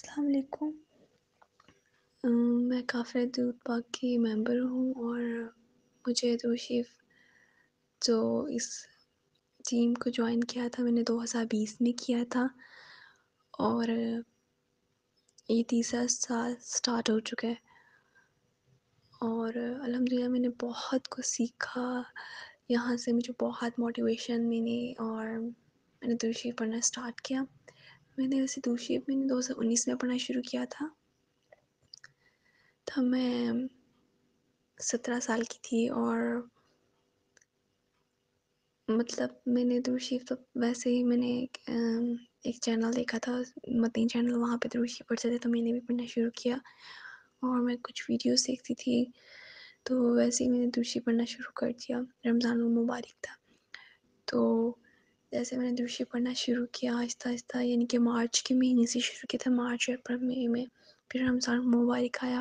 अस्सलाम वालेकुम मैं काफ़र दूत पाक की मेंबर हूँ और मुझे तोशीफ जो इस टीम को ज्वाइन किया था मैंने 2020 में किया था और ये तीसरा साल स्टार्ट हो चुका है और अलहमदिल्ला मैंने बहुत कुछ सीखा यहाँ से मुझे बहुत मोटिवेशन मिली और मैंने तोशीफ पढ़ना स्टार्ट किया मैंने उसे दूसरी मैंने दो हज़ार उन्नीस में पढ़ना शुरू किया था तब मैं सत्रह साल की थी और मतलब मैंने दुरुशीफ तो वैसे ही मैंने एक, एक चैनल देखा था मतीन चैनल वहाँ पे दुरुशी पढ़ते थे तो मैंने भी पढ़ना शुरू किया और मैं कुछ वीडियोस देखती थी तो वैसे ही मैंने दुरुशी पढ़ना शुरू कर दिया रमज़ान मुबारक था तो जैसे मैंने दूसरी पढ़ना शुरू किया आहिस्ता आहिस्ता यानी कि मार्च के महीने से शुरू किया था मार्च अप्रैल मई में फिर रमज़ान मुबारक आया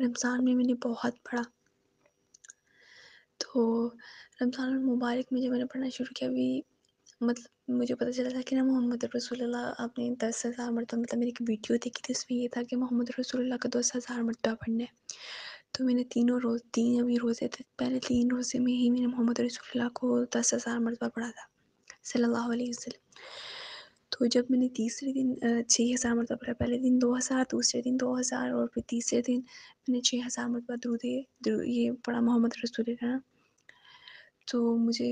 रमज़ान में मैंने बहुत पढ़ा तो रमज़ान मुबारक में जब मैंने पढ़ना शुरू किया अभी मतलब मुझे पता चला था कि ना मोहम्मद रसोल्ला अपने दस हज़ार मरतबा मतलब मेरी एक वीडियो देखी थी उसमें ये था कि मोहम्मद रसोल्ला का दस हज़ार मरतबा पढ़ना है तो मैंने तीनों रोज़ तीन अभी रोज़े थे पहले तीन रोज़े में ही मैंने मोहम्मद रसोल्ला को दस हज़ार मरतबा पढ़ा था सल्लल्लाहु अलैहि वसल्लम तो जब मैंने तीसरे दिन छः हज़ार मरतबा मतलब पढ़ा पहले दिन दो हज़ार दूसरे दिन दो हज़ार और फिर तीसरे दिन मैंने छः हज़ार मरतबा द्रुद ये पढ़ा मोहम्मद रसूल का तो मुझे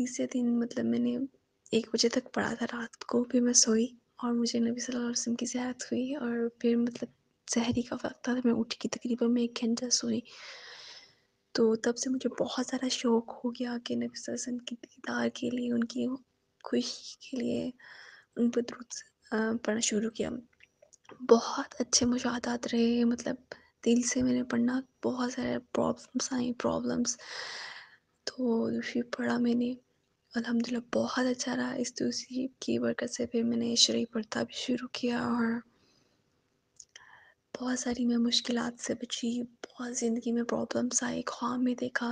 तीसरे दिन मतलब मैंने एक बजे तक पढ़ा था रात को फिर मैं सोई और मुझे नबी सल्लल्लाहु अलैहि वसल्लम की ज़्यारत हुई और फिर मतलब जहरी का वक्त था मैं उठ की तकरीबन मैं एक घंटा सोई तो तब से मुझे बहुत सारा शौक़ हो गया कि नबी वसम की दीदार के लिए उनकी खुशी के लिए उन पर दुरुद पढ़ना शुरू किया बहुत अच्छे मुशाहदात रहे मतलब दिल से मैंने पढ़ना बहुत सारे प्रॉब्लम्स आई प्रॉब्लम्स तो दूसरी पढ़ा मैंने अलहमदिल्ला बहुत अच्छा रहा इस दूसरी तो की बरकत से फिर मैंने शरीफ पढ़ता भी शुरू किया और बहुत सारी मैं मुश्किल से बची बहुत ज़िंदगी में प्रॉब्लम्स आए ख्वाब में देखा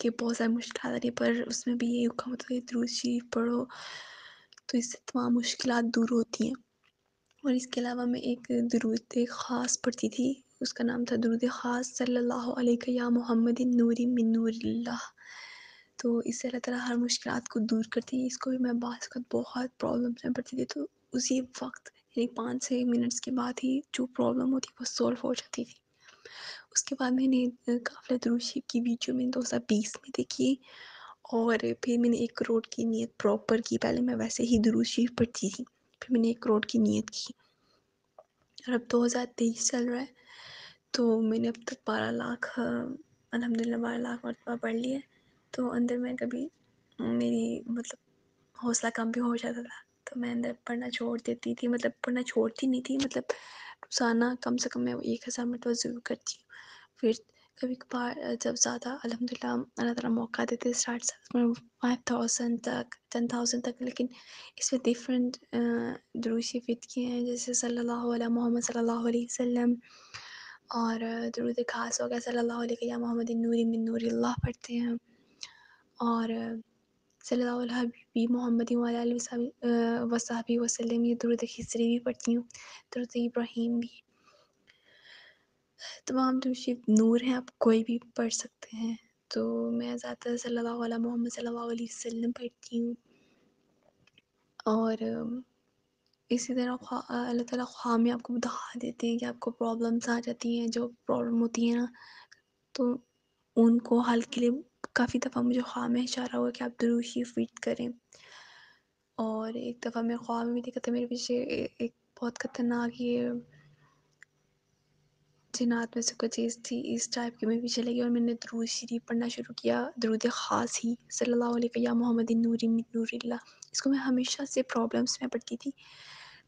कि बहुत सारी मुश्किल आ रही पर उसमें भी तो ये हुआ मतलब दरूद शरीफ पढ़ो तो इससे तमाम मुश्किल दूर होती हैं और इसके अलावा मैं एक दरूद ख़ास पढ़ती थी उसका नाम था दरूद ख़ास सल्लल्लाहु अलैहि या मोहम्मद नूरी मिन तो इससे अल्लाह तला हर मुश्किल को दूर करती है इसको भी मैं बात बहुत प्रॉब्लम्स में पढ़ती थी तो उसी वक्त यानी पाँच से मिनट्स के बाद ही जो प्रॉब्लम होती वो सॉल्व हो जाती थी उसके बाद मैंने काफिला दुरुशी की वीडियो मैंने दो हज़ार बीस में देखी और फिर मैंने एक करोड़ की नीयत प्रॉपर की पहले मैं वैसे ही दुरुशी पढ़ती थी फिर मैंने एक करोड़ की नीयत की और अब दो हज़ार तेईस चल रहा है तो मैंने अब तक बारह लाख अलहमदिल्ला बारह लाख मरतबा पढ़ लिया तो अंदर मैं कभी मेरी मतलब हौसला कम भी हो जाता था तो मैं अंदर पढ़ना छोड़ देती थी मतलब पढ़ना छोड़ती नहीं थी मतलब रोज़ाना कम से कम मैं एक हज़ार मरतबा ज़रूर करती हूँ फिर कभी कभार जब ज़्यादा अलहमदिल्ला अल्लाह तला मौका देते स्टार्ट फाइव थाउजेंड तक टेन थाउजेंड तक लेकिन इसमें डिफरेंट दरूसी फित किए हैं जैसे सल मोहम्मद सल्लल्लाहु अलैहि और दरूद खास वगैरह सल्लल्लाहु अलैहि या मोहम्मद नूरी मिन नूरी पढ़ते हैं और सल्लल्लाहु मोहम्मद वसाबी वसलम ये दुरुद खिसरी भी पढ़ती हूँ दुरुद इब्राहिम भी तमाम दुरुद नूर हैं आप कोई भी पढ़ सकते हैं तो मैं ज़्यादातर सल्ला मोहम्मद सल्लल्लाहु अलैहि वसल्लम पढ़ती हूँ और इसी तरह अल्लाह ताला ख्वाह में आपको बता देते हैं कि आपको प्रॉब्लम्स आ जाती हैं जो प्रॉब्लम होती है ना तो उनको हल के लिए काफ़ी दफ़ा मुझे ख्वाब में इशारा हुआ कि आप दुरूद फीट करें और एक दफ़ा मैं ख्वाब में देखा था मेरे पीछे एक बहुत ख़तरनाक ये जिनात में से कोई चीज़ थी इस टाइप की मेरे पीछे लगी और मैंने दरूद शरीफ पढ़ना शुरू किया दरूद ख़ास ही सल्ला या मोहम्मद नूरी नूरिल्ला इसको मैं हमेशा से प्रॉब्लम्स में पढ़ती थी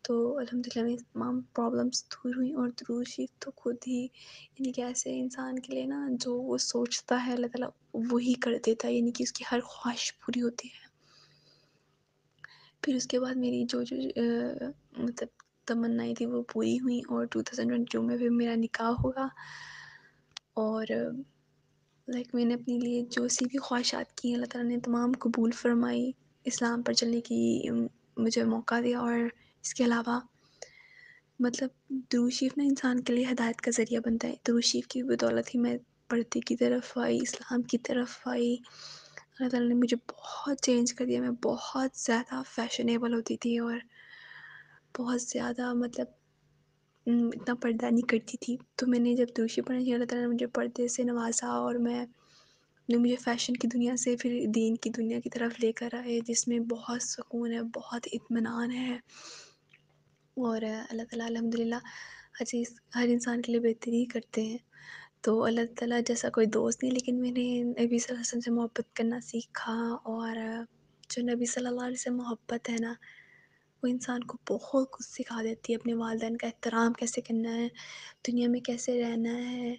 तो अलहमदिल्ला मेरी तमाम प्रॉब्लम्स दूर हुई और ही तो खुद ही यानी कि ऐसे इंसान के लिए ना जो वो सोचता है अल्लाह ताला वही कर देता है यानी कि उसकी हर ख्वाहिश पूरी होती है फिर उसके बाद मेरी जो जो मतलब तमन्नाएं थी वो पूरी हुई और टू थाउजेंड ट्वेंटी में फिर मेरा निकाह होगा और लाइक मैंने अपने लिए जो सी भी ख्वाहिशात की अल्लाह ताला ने तमाम कबूल फरमाई इस्लाम पर चलने की मुझे मौका दिया और इसके अलावा मतलब दुरुशीफ ना इंसान के लिए हदायत का ज़रिया बनता है दुरुशीफ की बदौलत ही मैं पर्दे की तरफ आई इस्लाम की तरफ आई अल्लाह ताला ने मुझे बहुत चेंज कर दिया मैं बहुत ज़्यादा फैशनेबल होती थी और बहुत ज़्यादा मतलब इतना पर्दा नहीं करती थी तो मैंने जब दूसरी पढ़ाई थी अल्लाह ताला ने मुझे पर्दे से नवाजा और मैं ने मुझे फ़ैशन की दुनिया से फिर दीन की दुनिया की तरफ लेकर आए जिसमें बहुत सुकून है बहुत इतमान है और अल्लाह ताला अल्हम्दुलिल्लाह हर चीज़ हर इंसान के लिए बेहतरी करते हैं तो अल्लाह ताला जैसा कोई दोस्त नहीं लेकिन मैंने नबी वसल्लम से मोहब्बत करना सीखा और जो नबी सल्लल्लाहु अलैहि वसल्लम से मोहब्बत है ना वो इंसान को बहुत कुछ सिखा देती है अपने वालदेन का एहतराम कैसे करना है दुनिया में कैसे रहना है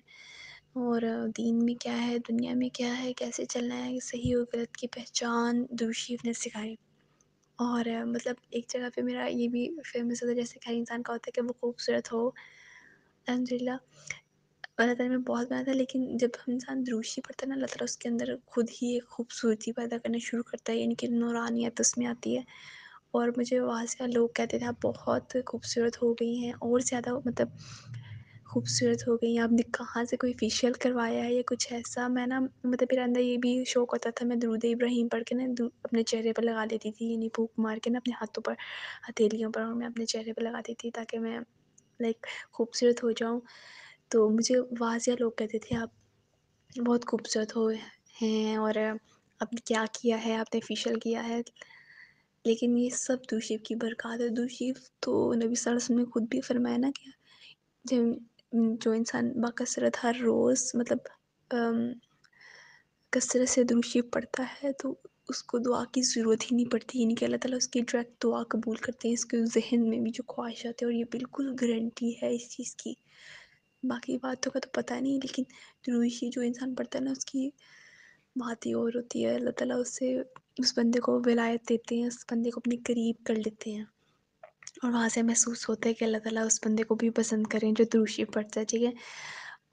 और दीन में क्या है दुनिया में क्या है कैसे चलना है सही और गलत की पहचान दूशी ने सिखाई और मतलब एक जगह पे मेरा ये भी फेमस होता है जैसे हर इंसान का होता है कि वो खूबसूरत हो अलहमदिल्ला अल्लाह तला में बहुत बनाता है लेकिन जब हम इंसान दुरुशी पढ़ता है ना अल्लाह तला उसके अंदर खुद ही एक खूबसूरती पैदा करना शुरू करता है यानी कि नौरानियत तो उसमें आती है और मुझे वहाँ से लोग कहते थे आप बहुत खूबसूरत हो गई हैं और ज़्यादा मतलब खूबसूरत हो गई हैं आपने कहाँ से कोई फेशियल करवाया है या कुछ ऐसा मैं ना मतलब मेरे अंदर ये भी शौक़ होता था मैं दुरूद इब्राहिम पढ़ के ना अपने चेहरे पर लगा लेती थी यानी भूख मार के ना अपने हाथों पर हथेलियों पर और मैं अपने चेहरे पर लगाती थी ताकि मैं लाइक खूबसूरत हो जाऊँ तो मुझे वाजिया लोग कहते थे आप बहुत खूबसूरत हो हैं और आपने क्या किया है आपने फेशियल किया है लेकिन ये सब दूशीब की बरकत है दूशीब तो नबी सल्लल्लाहु अलैहि वसल्लम ने खुद भी फरमाया ना कि जब जो इंसान बकसरत हर रोज़ मतलब कसरत से दुरुशी पढ़ता है तो उसको दुआ की ज़रूरत ही नहीं पड़ती यानी कि अल्लाह ताला उसकी डायरेक्ट दुआ कबूल करते हैं इसके जहन में भी जो ख्वाहिश आते हैं और ये बिल्कुल गारंटी है इस चीज़ की बाकी बातों का तो पता नहीं लेकिन दुरुशी जो इंसान पढ़ता है ना उसकी बात ही और होती है अल्लाह ताला उससे उस बंदे को विलायत देते हैं उस बंदे को अपने करीब कर लेते हैं और वहाँ से महसूस होता है कि अल्लाह ताला उस बंदे को भी पसंद करें जो दुरुशी पढ़ता है ठीक है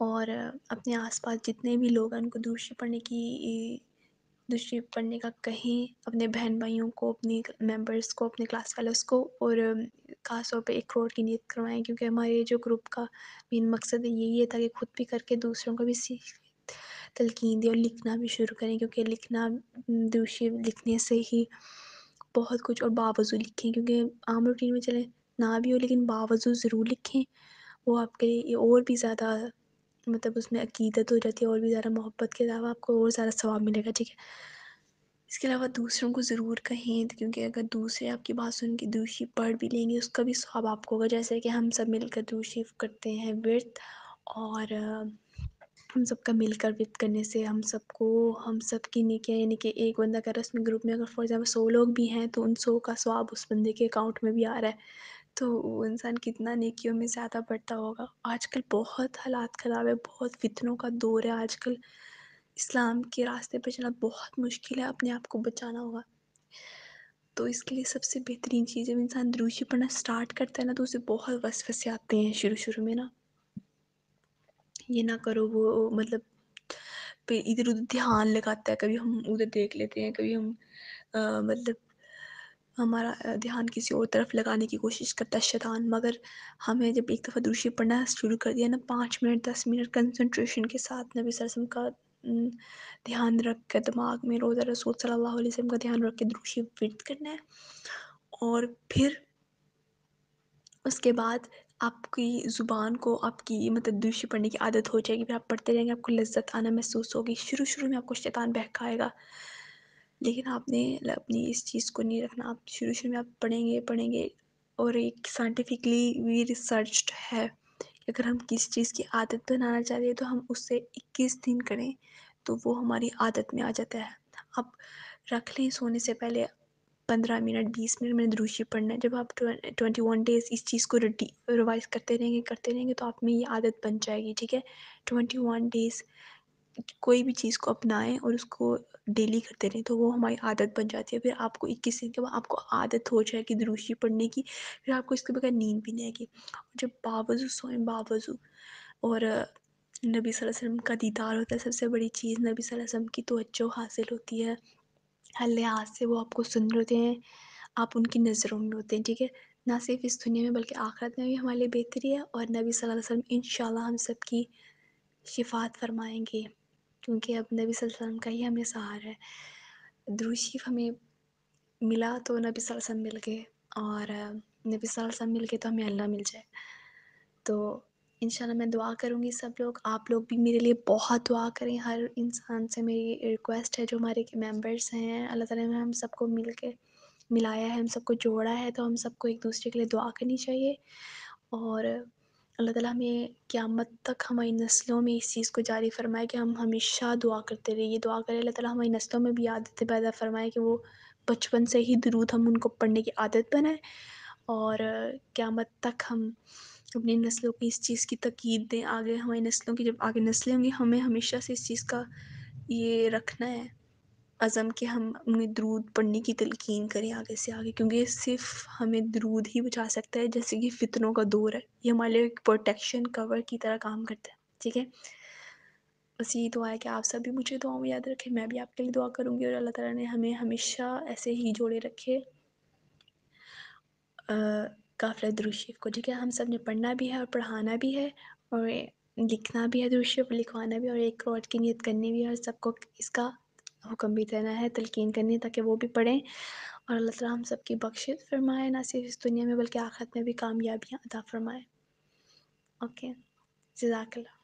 और अपने आसपास जितने भी लोग हैं उनको दुरुशी पढ़ने की दूसरी पढ़ने का कहीं अपने बहन भाइयों को अपनी मेंबर्स को अपने क्लास फेलोज़ को और ख़ास तौर एक करोड़ की नीयत करवाएं क्योंकि हमारे जो ग्रुप का मेन मकसद यही है ताकि खुद भी करके दूसरों को भी सीख तलकीन दें और लिखना भी शुरू करें क्योंकि लिखना दूषी लिखने से ही बहुत कुछ और बावजू लिखें क्योंकि आम रूटीन में चले ना भी हो लेकिन बावजू ज़रूर लिखें वो आपके लिए और भी ज़्यादा मतलब उसमें अक़ीदत हो जाती है और भी ज़्यादा मोहब्बत के अलावा आपको और ज़्यादा सवाब मिलेगा ठीक है इसके अलावा दूसरों को ज़रूर कहें क्योंकि अगर दूसरे आपकी बात सुन के दूसरी पढ़ भी लेंगे उसका भी स्वाब आपको होगा जैसे कि हम सब मिलकर दूसरी करते हैं व्रत और हम सबका मिलकर वित करने से हम सबको हम सब की नेकियाँ यानी कि एक बंदा कर रहा है उसमें ग्रुप में अगर फॉर एग्ज़ाम्पल सौ लोग भी हैं तो उन सौ का स्वाब उस बंदे के अकाउंट में भी आ रहा है तो वो इंसान कितना नेकियों में ज़्यादा बढ़ता होगा आज कल बहुत हालात ख़राब है बहुत फितनों का दौर है आज कल इस्लाम के रास्ते पर चलना बहुत मुश्किल है अपने आप को बचाना होगा तो इसके लिए सबसे बेहतरीन चीज़ जब इंसान दरूशी पढ़ना स्टार्ट करता है ना तो उसे बहुत वसवसे आते हैं शुरू शुरू में ना ये ना करो वो मतलब इधर उधर ध्यान लगाता है कभी हम उधर देख लेते हैं कभी हम आ, मतलब हमारा ध्यान किसी और तरफ लगाने की कोशिश करता है शैतान मगर हमें जब एक दफ़ा दूसरी पढ़ना शुरू कर दिया ना पाँच मिनट दस मिनट कंसंट्रेशन के साथ नबी सरसम का ध्यान रख कर दिमाग में रोज़ा रसूल सल्लल्लाहु अलैहि वसल्लम का ध्यान रख के दूसरी विरत करना है और फिर उसके बाद आपकी ज़ुबान को आपकी मतलब दूसरी पढ़ने की आदत हो जाएगी फिर आप पढ़ते रहेंगे आपको लज्जत आना महसूस होगी शुरू शुरू में आपको शैतान बहकाएगा लेकिन आपने अपनी इस चीज़ को नहीं रखना आप शुरू शुरू में आप पढ़ेंगे पढ़ेंगे और एक साइंटिफिकली भी रिसर्च है अगर हम किसी चीज़ की आदत बनाना चाहते हैं तो हम उससे 21 दिन करें तो वो हमारी आदत में आ जाता है आप रख लें सोने से पहले पंद्रह मिनट बीस मिनट मैंने दरूशी पढ़ना है जब आप ट्वेंटी वन डेज़ इस चीज़ को रिवाइज़ करते रहेंगे करते रहेंगे तो आप में ये आदत बन जाएगी ठीक है ट्वेंटी वन डेज़ कोई भी चीज़ को अपनाएं और उसको डेली करते रहें तो वो हमारी आदत बन जाती है फिर आपको इक्कीस दिन के बाद आपको आदत हो जाएगी दरूशी पढ़ने की फिर आपको इसके बगैर नींद भी नहीं आएगी जब बावजू सोए बावजू और नबी वसल्लम का दीदार होता है सबसे बड़ी चीज़ नबी वसम की तो हासिल होती है लिहाज से वो आपको सुन रहे होते हैं आप उनकी नज़रों में होते हैं ठीक है ना सिर्फ इस दुनिया में बल्कि आखिरत में भी हमारे लिए बेहतरी है और नबी वसल्लम इन हम सब की शिफात फरमाएंगे क्योंकि अब नबी वसल्लम का ही हमें सहारा है द्रूशीफ हमें मिला तो नबी वसल्लम मिल गए और नबी वसल्लम मिल गए तो हमें अल्लाह मिल जाए तो इंशाल्लाह मैं दुआ करूँगी सब लोग आप लोग भी मेरे लिए बहुत दुआ करें हर इंसान से मेरी रिक्वेस्ट है जो हमारे मेम्बर्स हैं अल्लाह ताला ने हम सबको मिल के मिलाया है हम सबको जोड़ा है तो हम सबको एक दूसरे के लिए दुआ करनी चाहिए और अल्लाह ताला हमें क़्यामत तक हमारी नस्लों में इस चीज़ को जारी फरमाए कि हम हमेशा दुआ करते रहिए दुआ करें अल्लाह ताला हमारी नस्लों में भी आदत पैदा फरमाए कि वो बचपन से ही दुरूद हम उनको पढ़ने की आदत बनाए और क़्यामत तक हम तो अपनी नस्लों की इस चीज़ की तकीद दें आगे हमारी नस्लों की जब आगे नस्लें होंगी हमें हमेशा से इस चीज़ का ये रखना है अज़म के हम अपने दरूद पढ़ने की तलकिन करें आगे से आगे क्योंकि सिर्फ हमें दरूद ही बचा सकता है जैसे कि फ़ितरों का दौर है ये हमारे लिए एक प्रोटेक्शन कवर की तरह काम करता है ठीक है बस यही दुआ है कि आप सब भी मुझे दुआ में याद रखें मैं भी आपके लिए दुआ करूँगी और अल्लाह ताला ने हमें हमेशा ऐसे ही जोड़े रखे आ, काफ़िला दुरूद को ठीक है हम सब ने पढ़ना भी है और पढ़ाना भी है और लिखना भी है दुरूद शरीफ लिखवाना भी और एक करोड़ की नीयत करनी भी है और सबको इसका हुक्म भी देना है तलकिन करनी है ताकि वो भी पढ़ें और अल्लाह ताला हम सब की बख्शिश फरमाए ना सिर्फ इस दुनिया में बल्कि आखिरत में भी कामयाबियाँ अदा फरमाए ओके जजाकल्ला